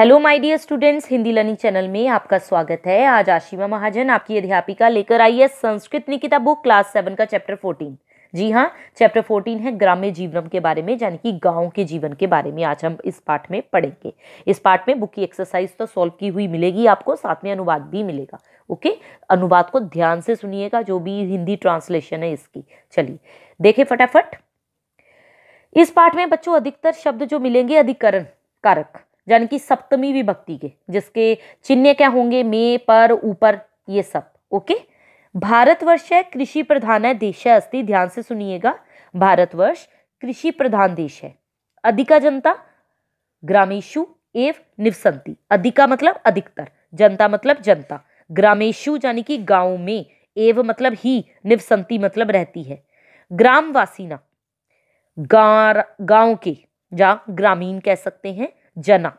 Hello my dear students Hindi learning channel में आपका स्वागत है आज आशिमा महाजन आपकी अध्यापिका लेकर आई है Sanskrit Nikita book class seven का चैप्टर फोर्टीन जी हाँ चैप्टर फोर्टीन है ग्राम्य जीवनम के बारे में यानी कि गाँव के जीवन के बारे में आज हम इस पाठ में पढ़ेंगे इस पाठ में बुक की एक्सरसाइज तो सॉल्व की हुई मिलेगी आपको साथ में अनुवाद भी मिलेगा ओके अनुवाद को ध्यान से सुनिएगा जो भी हिंदी ट्रांसलेशन है इसकी चलिए देखें फटाफट इस पाठ में बच्चों अधिकतर शब्द जो मिलेंगे अधिकरण कारक यानी कि सप्तमी विभक्ति के जिसके चिन्ह क्या होंगे मे पर ऊपर ये सब ओके भारतवर्ष है कृषि प्रधान है देश है अस्थि ध्यान से सुनिएगा भारतवर्ष कृषि प्रधान देश है अधिका जनता ग्रामेशु एव निवसंती अधिका मतलब अधिकतर जनता मतलब जनता ग्रामेशु यानी कि गाँव में एव मतलब ही निवसंती मतलब रहती है ग्रामवासीना गांव के या ग्रामीण कह सकते हैं जना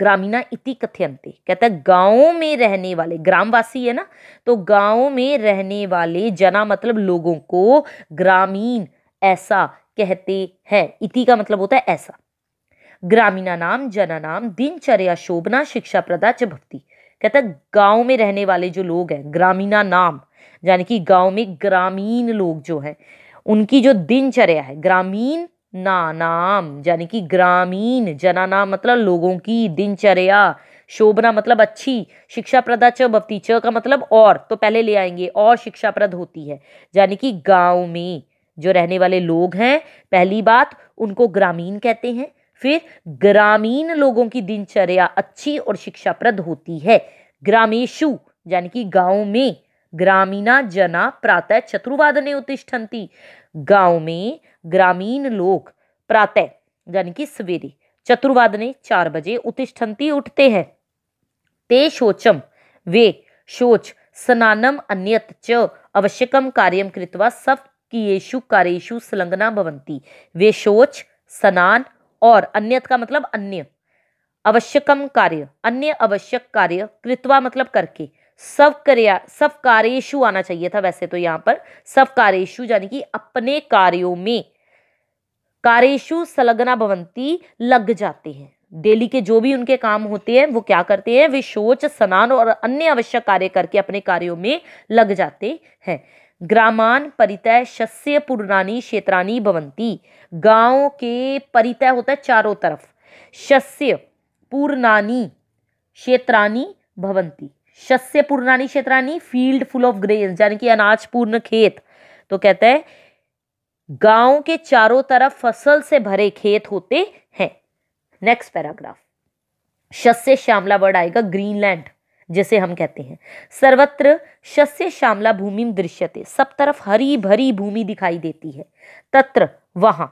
ग्रामीणा इति कथ्यंते कहता है गाँव में रहने वाले ग्रामवासी है ना तो गाँव में रहने वाले जना मतलब लोगों को ग्रामीण ऐसा कहते हैं इति का मतलब होता है ऐसा ग्रामीणा नाम जना नाम दिनचर्या शोभना शिक्षा प्रदा चक्ति कहता है गाँव में रहने वाले जो लोग हैं ग्रामीणा नाम यानी कि गाँव में ग्रामीण लोग जो हैं उनकी जो दिनचर्या है ग्रामीण नानाम यानी कि ग्रामीण जनानाम मतलब लोगों की दिनचर्या शोभना मतलब अच्छी शिक्षा प्रदा च च का मतलब और तो पहले ले आएंगे और शिक्षा प्रद होती है यानी कि गांव में जो रहने वाले लोग हैं पहली बात उनको ग्रामीण कहते हैं फिर ग्रामीण लोगों की दिनचर्या अच्छी और शिक्षा प्रद होती है ग्रामेशु यानी कि गाँव में ग्रामीणा जना प्रातः चतुर्वादने उत्तिष्ठन्ति गांव में ग्रामीण लोग प्रातः यानी कि सवेरे चतुर्वादने चार बजे उत्तिष्ठन्ति उठते हैं ते शोचम वे शोच स्नानम अन्यत च आवश्यकम कार्यम कृत्वा सब कियेषु कार्येषु संलग्ना भवन्ति वे शोच स्नान और अन्यत का मतलब अन्य आवश्यकम कार्य अन्य आवश्यक कार्य कृत्वा मतलब करके सब कर्या सब कार्यशु आना चाहिए था वैसे तो यहाँ पर सब कार्यशु यानी कि अपने कार्यों में कार्यशु संलग्ना भवंती लग जाते हैं डेली के जो भी उनके काम होते हैं वो क्या करते हैं वे शोच स्नान और अन्य आवश्यक कार्य करके अपने कार्यों में लग जाते हैं ग्रामान परितय शस्य पुरानी क्षेत्रानी भवंती गांव के परितय होता है चारों तरफ शस्य पूर्णानी क्षेत्रानी भवंती शस्य पूर्णानी क्षेत्रानी फील्ड फुल ऑफ ग्रेन यानी कि अनाज पूर्ण खेत तो कहते हैं गांव के चारों तरफ फसल से भरे खेत होते हैं नेक्स्ट पैराग्राफ शस्य श्यामला वर्ड आएगा ग्रीनलैंड जिसे हम कहते हैं सर्वत्र शस्य श्यामला भूमि दृश्यते सब तरफ हरी भरी भूमि दिखाई देती है तत्र वहां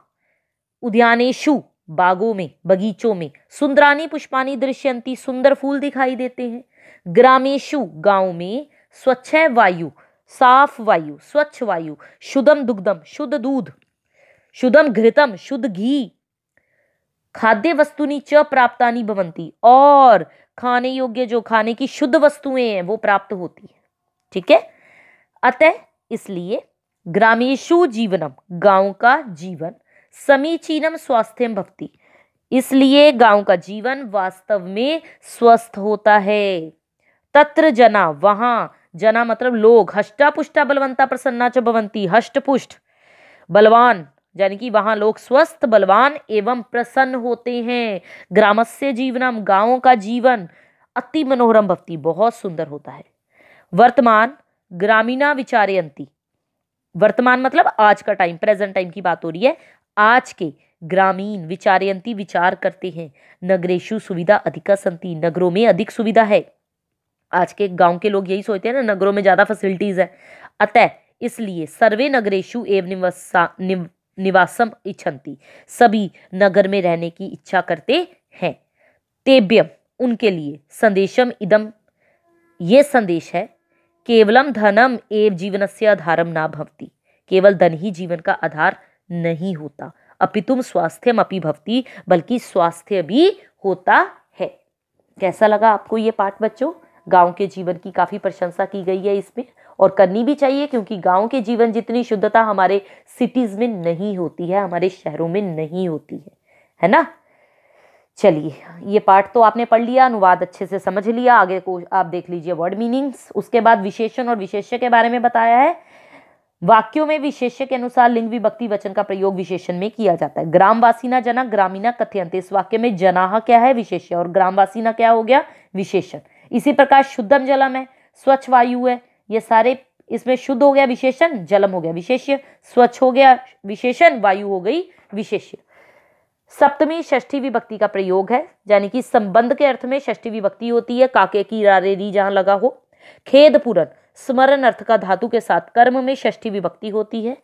उद्यानेशु बागों में बगीचों में सुंदरानी पुष्पानी दृश्यंती सुंदर फूल दिखाई देते हैं ग्रामेशु गांव में स्वच्छ वायु साफ वायु स्वच्छ वायु शुद्धम दुग्धम शुद्ध दूध शुद्धम घृतम शुद्ध घी खाद्य वस्तुनि च नहीं भवंती और खाने योग्य जो खाने की शुद्ध वस्तुएं हैं वो प्राप्त होती है ठीक है अतः इसलिए ग्रामेशु जीवनम गांव का जीवन समीचीनम स्वास्थ्यम भवती इसलिए गांव का जीवन वास्तव में स्वस्थ होता है तत्र जना वहां जना मतलब लोग हष्टा पुष्टा बलवंता प्रसन्ना चवंती हष्ट हष्टपुष्ट बलवान यानी कि वहाँ लोग स्वस्थ बलवान एवं प्रसन्न होते हैं ग्रामस्य जीवनम गाँव का जीवन अति मनोहरम भक्ति बहुत सुंदर होता है वर्तमान ग्रामीणा विचारयंती वर्तमान मतलब आज का टाइम प्रेजेंट टाइम की बात हो रही है आज के ग्रामीण विचारयंती विचार करते हैं नगरेशु सुविधा अधिका संति नगरों में अधिक सुविधा है आज के गांव के लोग यही सोचते हैं ना नगरों में ज़्यादा फैसिलिटीज़ है अतः इसलिए सर्वे नगरेशु एवं निवासा निव, निवासम इच्छन्ति सभी नगर में रहने की इच्छा करते हैं तेब्यम उनके लिए संदेशम इदम ये संदेश है केवलम धनम एव जीवन से आधारम ना भवती केवल धन ही जीवन का आधार नहीं होता अपितुम स्वास्थ्यम अपि भवती बल्कि स्वास्थ्य भी होता है कैसा लगा आपको ये पाठ बच्चों गांव के जीवन की काफ़ी प्रशंसा की गई है इसमें और करनी भी चाहिए क्योंकि गांव के जीवन जितनी शुद्धता हमारे सिटीज़ में नहीं होती है हमारे शहरों में नहीं होती है है ना चलिए ये पाठ तो आपने पढ़ लिया अनुवाद अच्छे से समझ लिया आगे को आप देख लीजिए वर्ड मीनिंग्स उसके बाद विशेषण और विशेष्य के बारे में बताया है वाक्यों में विशेष्य के अनुसार लिंग विभक्ति वचन का प्रयोग विशेषण में किया जाता है ग्रामवासी ना जना ग्रामीणा कथ्यंत इस वाक्य में जनाह क्या है विशेष्य और ग्रामवासी ना क्या हो गया विशेषण इसी प्रकार शुद्धम जलम है स्वच्छ वायु है ये सारे इसमें शुद्ध हो गया विशेषण जलम हो गया विशेष्य स्वच्छ हो गया विशेषण वायु हो गई विशेष्य सप्तमी षष्ठी विभक्ति का प्रयोग है यानी कि संबंध के अर्थ में षष्ठी विभक्ति होती है काके की रारे री जहां लगा हो खेद पूरण स्मरण अर्थ का धातु के साथ कर्म में षष्ठी विभक्ति होती है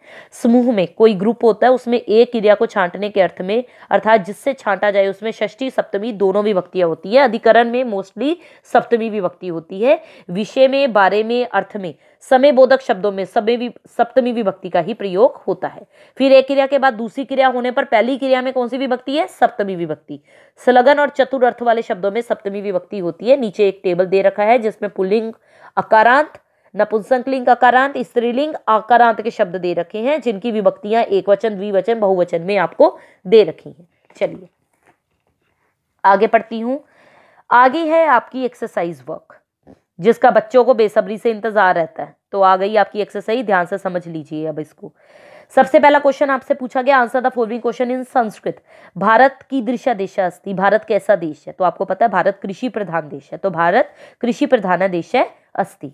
समूह में कोई ग्रुप होता है उसमें एक क्रिया को छांटने के अर्थ में अर्थात जिससे छांटा जाए उसमें षष्ठी सप्तमी दोनों विभक्तियाँ होती है अधिकरण में मोस्टली सप्तमी विभक्ति होती है विषय में बारे में अर्थ में समय बोधक शब्दों में समय सप्तमी विभक्ति का ही प्रयोग होता है फिर एक क्रिया के बाद दूसरी क्रिया होने पर पहली क्रिया में कौन सी विभक्ति है सप्तमी विभक्ति सलगन और चतुर अर्थ वाले शब्दों में सप्तमी विभक्ति होती है नीचे एक टेबल दे रखा है जिसमें पुलिंग अकारांत लिंग अकारांत स्त्रीलिंग आकारांत के शब्द दे रखे हैं जिनकी विभक्तियां एक वचन द्विवचन बहुवचन में आपको दे रखी हैं चलिए आगे पढ़ती हूँ आगे है आपकी एक्सरसाइज वर्क जिसका बच्चों को बेसब्री से इंतजार रहता है तो आ गई आपकी एक्सरसाइज ध्यान से समझ लीजिए अब इसको सबसे पहला क्वेश्चन आपसे पूछा गया answer the following question in Sanskrit Bharat की दृश्य देशा अस्थि भारत कैसा देश है तो आपको पता है भारत कृषि प्रधान देश है तो भारत कृषि प्रधान देश है अस्थि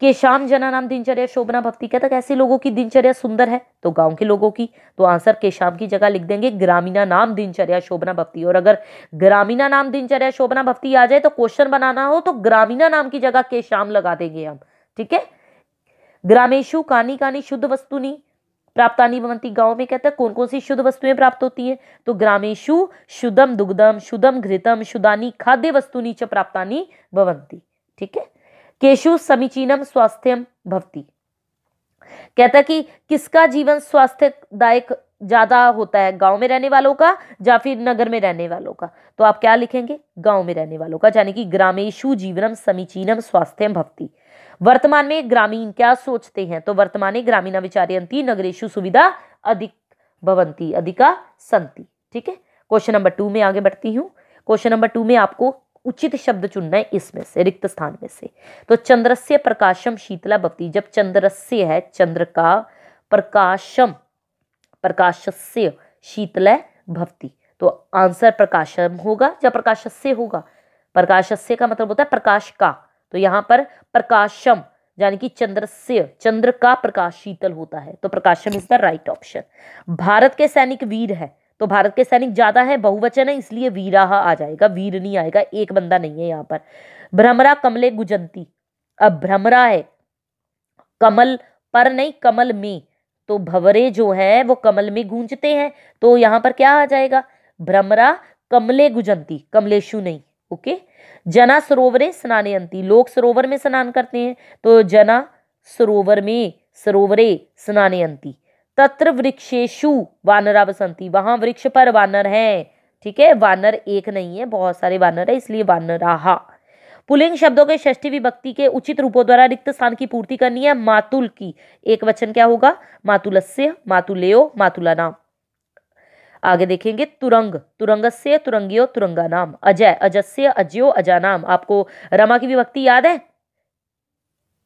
कि श्याम जना नाम दिनचर्या शोभना भक्ति कहता कैसे लोगों की दिनचर्या सुंदर है तो गांव के लोगों की तो आंसर के शाम की जगह लिख देंगे ग्रामीणा नाम दिनचर्या शोभना भक्ति और अगर ग्रामीणा नाम दिनचर्या शोभना भक्ति आ जाए तो क्वेश्चन बनाना हो तो ग्रामीणा नाम की जगह के शाम लगा देंगे हम ठीक है ग्रामेशु कानी कानी शुद्ध वस्तुनी प्राप्तानी भवंती गांव में कहता है कौन कौन सी शुद्ध वस्तुएं प्राप्त होती हैं तो ग्रामेशु शुद्धम दुग्धम शुद्धम घृतम शुदानी खाद्य वस्तुनी च प्राप्तानी भवंती ठीक है केशु समीचीनम स्वास्थ्यम भवती कहता कि किसका जीवन स्वास्थ्यदायक ज्यादा होता है गांव में रहने वालों का या फिर नगर में रहने वालों का तो आप क्या लिखेंगे गांव में रहने वालों का यानी कि ग्रामेशु जीवनम समीचीनम स्वास्थ्यम भवती वर्तमान में ग्रामीण क्या सोचते हैं तो वर्तमान में ग्रामीण विचारयंती नगरेशु सुविधा अधिक भवंती अधिका संति ठीक है क्वेश्चन नंबर टू में आगे बढ़ती हूँ क्वेश्चन नंबर टू में आपको उचित शब्द चुनना है इसमें से रिक्त स्थान में से तो चंद्रस्य प्रकाशम शीतला भक्ति जब चंद्रस्य है चंद्र का प्रकाशम प्रकाशस्य शीतल भक्ति तो आंसर प्रकाशम होगा या प्रकाशस्य होगा प्रकाशस्य का मतलब होता है प्रकाश का तो यहाँ पर प्रकाशम यानी कि चंद्रस्य चंद्र का प्रकाश शीतल होता है तो प्रकाशम is the right option Bharat के सैनिक वीर है तो भारत के सैनिक ज़्यादा है बहुवचन है इसलिए वीरा आ जाएगा वीर नहीं आएगा एक बंदा नहीं है यहाँ पर भ्रमरा कमले गुजंती अब भ्रमरा है कमल पर नहीं कमल में तो भवरे जो है वो कमल में गूंजते हैं तो यहाँ पर क्या आ जाएगा भ्रमरा कमले गुजंती कमलेशु नहीं ओके जना सरोवरे अंति लोग सरोवर में स्नान करते हैं तो जना सरोवर में सरोवरे अंति तत्र वृक्षेशु वानरा बसंती वहाँ वृक्ष पर वानर हैं ठीक है वानर एक नहीं है बहुत सारे वानर है इसलिए वानराहा पुलिंग शब्दों के षष्ठी विभक्ति के उचित रूपों द्वारा रिक्त स्थान की पूर्ति करनी है मातुल की एक वचन क्या होगा मातुलस्य मातुलेयो मातुला नाम आगे देखेंगे तुरंग तुरंगस्य तुरंगियो तुरंगा नाम अजय अजस्य अजयो अजा नाम आपको रमा की विभक्ति याद है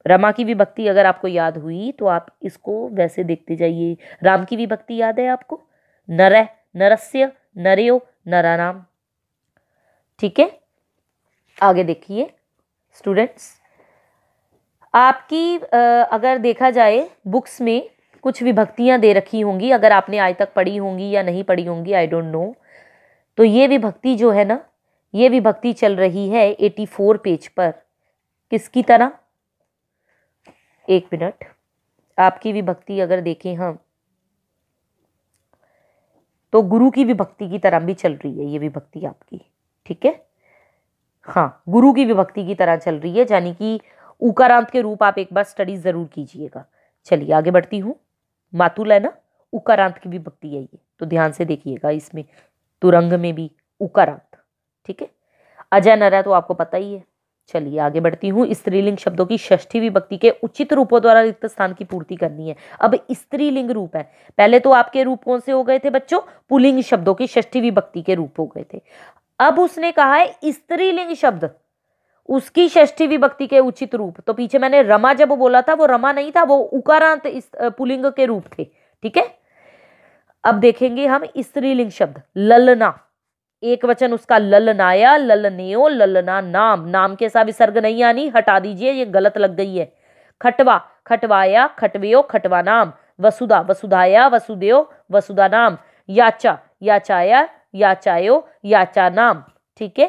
रमा की विभक्ति अगर आपको याद हुई तो आप इसको वैसे देखते जाइए राम की विभक्ति याद है आपको नर नरस्य नरयो नरानाम ठीक है आगे देखिए स्टूडेंट्स आपकी अगर देखा जाए बुक्स में कुछ विभक्तियां दे रखी होंगी अगर आपने आज तक पढ़ी होंगी या नहीं पढ़ी होंगी आई डोंट नो तो ये विभक्ति जो है ना ये विभक्ति चल रही है एटी फोर पेज पर किसकी तरह एक मिनट आपकी विभक्ति अगर देखें हम हाँ। तो गुरु की विभक्ति की तरह भी चल रही है ये विभक्ति आपकी ठीक है हाँ गुरु की विभक्ति की तरह चल रही है यानी कि उकारांत के रूप आप एक बार स्टडी ज़रूर कीजिएगा चलिए आगे बढ़ती हूँ मातुल है ना उकारांत की विभक्ति है ये तो ध्यान से देखिएगा इसमें तुरंग में भी उकारांत ठीक है अजय नर है तो आपको पता ही है चलिए आगे बढ़ती हूँ स्त्रीलिंग शब्दों की षष्ठी विभक्ति के उचित रूपों द्वारा रिक्त स्थान की पूर्ति करनी है अब स्त्रीलिंग रूप है पहले तो आपके रूप कौन से हो गए थे बच्चों पुलिंग शब्दों की षष्ठी विभक्ति के रूप हो गए थे अब उसने कहा है स्त्रीलिंग शब्द उसकी षष्ठी विभक्ति के उचित रूप तो पीछे मैंने रमा जब बोला था वो रमा नहीं था वो उकारांत पुलिंग के रूप थे ठीक है अब देखेंगे हम स्त्रीलिंग शब्द ललना एक वचन उसका ललनाया ललनेयो ललना नाम नाम के साथ विसर्ग नहीं आनी हटा दीजिए ये गलत लग गई है खटवा खटवाया खटवे खटवा नाम वसुधा वसुधाया वसुदेव वसुधा नाम याचा याचाया याचायो याचा नाम ठीक है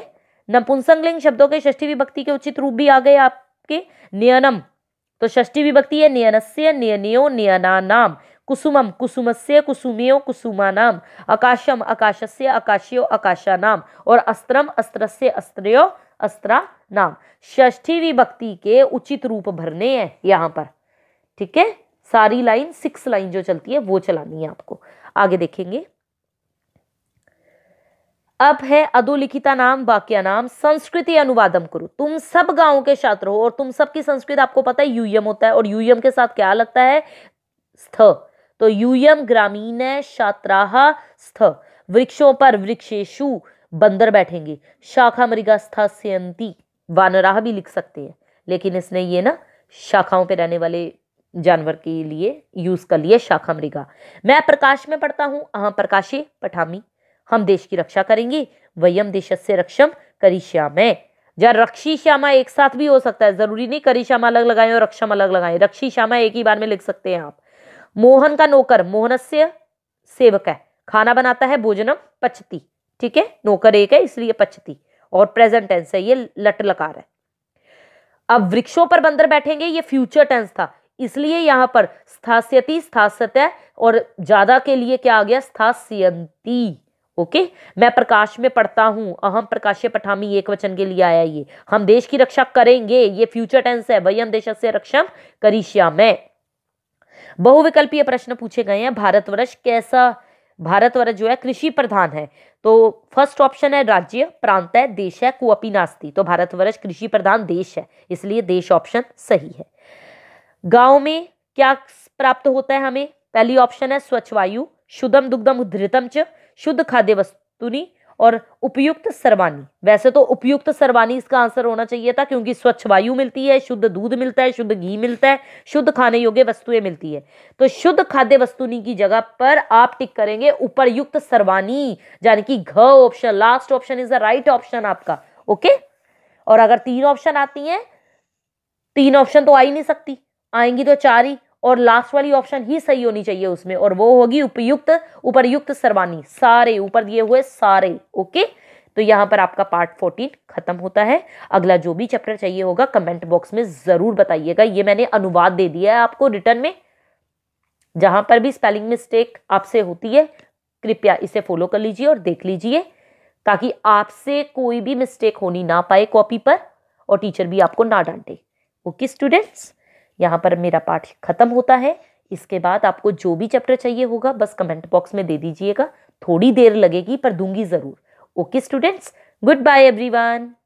नपुंसंगलिंग शब्दों के षष्ठी विभक्ति के उचित रूप भी आ गए आपके नियनम तो षष्ठी विभक्ति है नियनस्य नियनियो नियना नाम कुसुमम कुसुमस्य कुसुमेयो कुसुमान आकाशम आकाशस्य आकाशियो नाम और अस्त्रम अस्त्रस्य अस्त्रयो अस्त्रा नाम षष्ठी विभक्ति के उचित रूप भरने हैं यहाँ पर ठीक है सारी लाइन सिक्स लाइन जो चलती है वो चलानी है आपको आगे देखेंगे अब है अधोलिखिता नाम वाक्य नाम संस्कृति अनुवादम करो तुम सब गांव के छात्र हो और तुम सबकी संस्कृत आपको पता है यूयम होता है और यूयम के साथ क्या लगता है स्थ तो यूयम ग्रामीण शात्राह स्थ वृक्षों पर वृक्षेशु बंदर बैठेंगे शाखा मृगा स्थास्यंती वानराह भी लिख सकते हैं लेकिन इसने ये ना शाखाओं पे रहने वाले जानवर के लिए यूज कर लिए शाखा मृगा मैं प्रकाश में पढ़ता हूँ अहम प्रकाशे पठामी हम देश की रक्षा करेंगे वयम देश से रक्षम करी श्यामे जहाँ रक्षी श्यामा एक साथ भी हो सकता है जरूरी नहीं करी श्यामा अलग लगाएं और रक्षम अलग लगाएं रक्षी श्यामा एक ही बार में लिख सकते हैं आप मोहन का नौकर मोहनस्य सेवक है खाना बनाता है भोजनम पचती ठीक है नौकर एक है इसलिए पचती और प्रेजेंट टेंस है ये लट लकार है अब वृक्षों पर बंदर बैठेंगे ये फ्यूचर टेंस था इसलिए यहां पर स्थास्यति स्थास्यत और ज्यादा के लिए क्या आ गया स्थास्यंती ओके मैं प्रकाश में पढ़ता हूं अहम प्रकाश्य पठामी एक वचन के लिए आया ये हम देश की रक्षा करेंगे ये फ्यूचर टेंस है वही हम देश से रक्षा करीश्या में बहुविकल्पीय प्रश्न पूछे गए हैं भारतवर्ष कैसा भारतवर्ष जो है कृषि प्रधान है तो फर्स्ट ऑप्शन है राज्य प्रांत है देश है कुअपी नास्ती तो भारतवर्ष कृषि प्रधान देश है इसलिए देश ऑप्शन सही है गांव में क्या प्राप्त होता है हमें पहली ऑप्शन है स्वच्छ वायु शुद्धम दुग्धम उद्धृतम च शुद्ध खाद्य वस्तुनी और उपयुक्त सरवानी वैसे तो उपयुक्त सरवानी इसका आंसर होना चाहिए था क्योंकि स्वच्छ वायु मिलती है शुद्ध दूध मिलता है शुद्ध घी मिलता है शुद्ध खाने योग्य वस्तुएं मिलती है तो शुद्ध खाद्य वस्तुनी की जगह पर आप टिक करेंगे उपरयुक्त सरवानी यानी कि घ option last option is the right option आपका ओके और अगर तीन ऑप्शन आती है तीन ऑप्शन तो आ ही नहीं सकती आएंगी तो चार ही और लास्ट वाली ऑप्शन ही सही होनी चाहिए उसमें और वो होगी उपयुक्त उपरयुक्त सर्वानी सारे ऊपर दिए हुए सारे ओके तो यहाँ पर आपका पार्ट फोर्टीन खत्म होता है अगला जो भी चैप्टर चाहिए होगा कमेंट बॉक्स में ज़रूर बताइएगा ये मैंने अनुवाद दे दिया है आपको रिटर्न में जहां पर भी स्पेलिंग मिस्टेक आपसे होती है कृपया इसे फॉलो कर लीजिए और देख लीजिए ताकि आपसे कोई भी मिस्टेक होनी ना पाए कॉपी पर और टीचर भी आपको ना डांटे ओके स्टूडेंट्स यहाँ पर मेरा पाठ खत्म होता है इसके बाद आपको जो भी चैप्टर चाहिए होगा बस कमेंट बॉक्स में दे दीजिएगा थोड़ी देर लगेगी पर दूंगी ज़रूर okay students good bye everyone